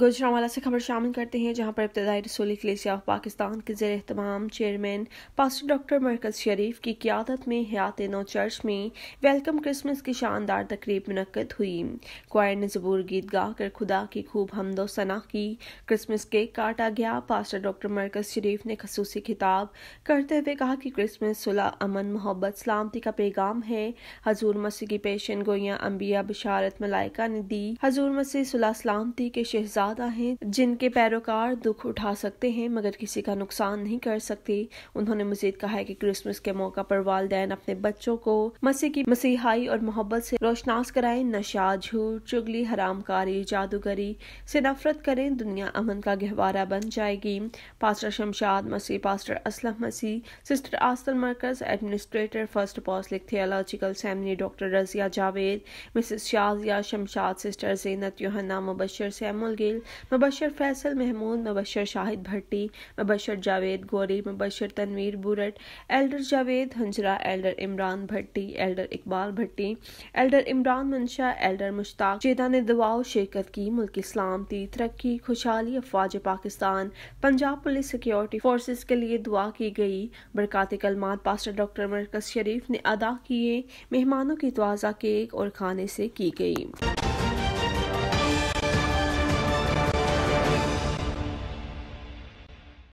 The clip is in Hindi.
गुजरावाला से खबर शामिल करते हैं जहां पर इब्तदाई रसूली कलेसिया ऑफ पाकिस्तान के जेर अहतमाम चेयरमैन पास्टर डॉक्टर मरकज शरीफ की क्यादत में हयात नो चर्च में वेलकम क्रिसमस की शानदार तकरीब मनकद हुई क्वायर ने जबूर गीत गाकर खुदा की खूब हमदो सना की क्रिसमस केक काटा गया पास्टर डॉक्टर मरकज शरीफ ने खसूसी खिताब करते हुए कहा कि क्रिसमस सुलह अमन मोहब्बत सलामती का पैगाम है हजूर मसीह की पेशन गोयाँ अम्बिया बशारत मलाइका ने दी हजूर मसीह सुलह सलामती के शहजाद ज़्यादा हैं जिनके पैरोकार दुख उठा सकते हैं मगर किसी का नुकसान नहीं कर सकते उन्होंने मजीद कहा है कि क्रिसमस के मौका पर वालदेन अपने बच्चों को मसीह की मसीहाई और मोहब्बत से रोशनास कराए नशा झूठ चुगली हरामकारी जादूगरी से नफरत करें दुनिया अमन का गहवारा बन जाएगी pastor Shamshad Masih pastor Aslam Masih sister Esther मरकज administrator first pass theological seminary doctor Razia Javed Mrs Shazia Shamshad sister Zeenat Yohana मुबशर सैमुल गे गिल मुबशर फैसल महमूद मुबशर शाहिद भट्टी मुबशर जावेद गौरी मुबशर Tanveer Burt elder Javed Hanjra elder Imran Bhatti elder Iqbal Bhatti elder Imran Mansha elder Mushtaq चेदा ने दवाओ शिरकत की मुल्क सलामती तरक्की खुशहाली अफवाज Pakistan Punjab police security force के लिए दुआ की गई बरकत कलमात पास्टर डॉक्टर मरकज शरीफ ने अदा किए मेहमानों की तोज़ा केक और खाने से की गई